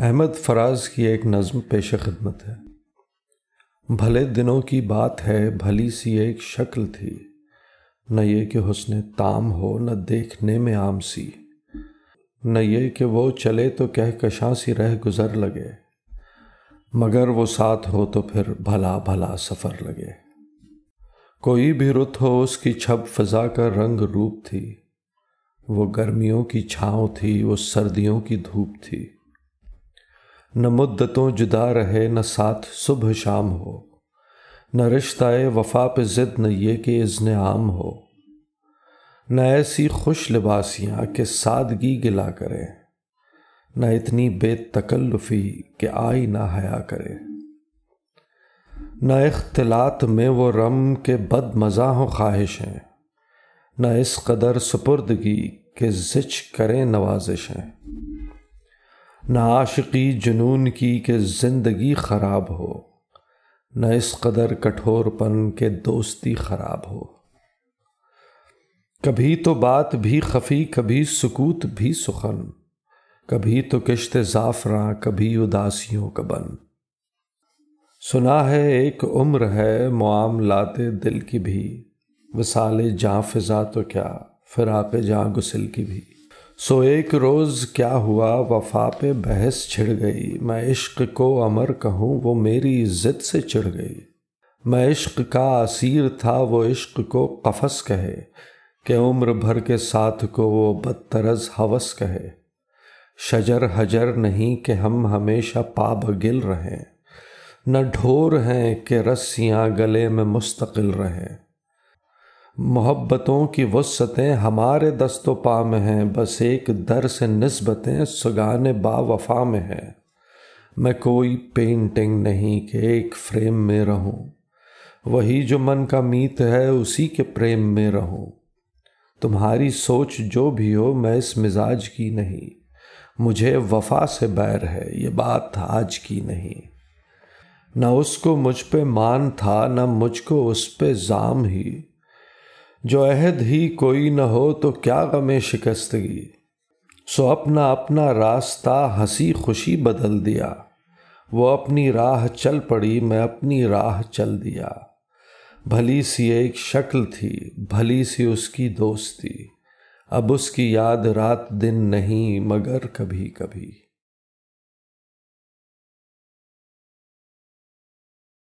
अहमद फराज की एक नज़म पेश खदमत है भले दिनों की बात है भली सी एक शक्ल थी न ये कि हुसन ताम हो न देखने में आम सी न ये कि वो चले तो कह कशां सी रह गुज़र लगे मगर वो साथ हो तो फिर भला भला सफ़र लगे कोई भी रुत हो उसकी छब फजा का रंग रूप थी वो गर्मियों की छाँव थी वो सर्दियों की धूप थी न मुद्दतों जुदा रहे न साथ सुबह शाम हो न रिश्ताए वफा पे ज़िद न ये कि इज्न आम हो न ऐसी खुश लिबासियाँ कि सादगी गिला करें न इतनी बेतकल्लुफ़ी कि आई ना हया करे न इख्तलात में वो रम के बद मज़ा हों ख्वाहिशें न इस कदर सुपुर्दगी के जिच करें नवाजिशें न आशिकी जुनून की के ज़िंदगी ख़राब हो न इस कदर कठोरपन के दोस्ती ख़राब हो कभी तो बात भी खफी कभी सुकूत भी सुखन कभी तो किश्त जाफरा कभी उदासियों का बन सुना है एक उम्र है लाते दिल की भी वसाले जहाँ फिजा तो क्या फिराक जहाँ गुसिल की भी सो एक रोज़ क्या हुआ वफा पे बहस छिड़ गई मैं इश्क को अमर कहूँ वो मेरी इज्जत से चिड़ गई मैं इश्क का असीर था वो इश्क को कफस कहे कि उम्र भर के साथ को वो बदतरज हवस कहे शजर हजर नहीं कि हम हमेशा गिल रहें न ढोर हैं कि रस्सियाँ गले में मुस्तकिल रहें मोहब्बतों की वसतें हमारे दस्तो पा में हैं बस एक दर से नस्बतें सुगान बावफा में हैं मैं कोई पेंटिंग नहीं के एक फ्रेम में रहूं वही जो मन का मीत है उसी के प्रेम में रहूं तुम्हारी सोच जो भी हो मैं इस मिजाज की नहीं मुझे वफा से बैर है ये बात आज की नहीं ना उसको मुझ पे मान था ना मुझको उस पे जाम ही जो अहद ही कोई न हो तो क्या गमे शिकस्तगी सो अपना अपना रास्ता हंसी खुशी बदल दिया वो अपनी राह चल पड़ी मैं अपनी राह चल दिया भली सी एक शक्ल थी भली सी उसकी दोस्ती अब उसकी याद रात दिन नहीं मगर कभी कभी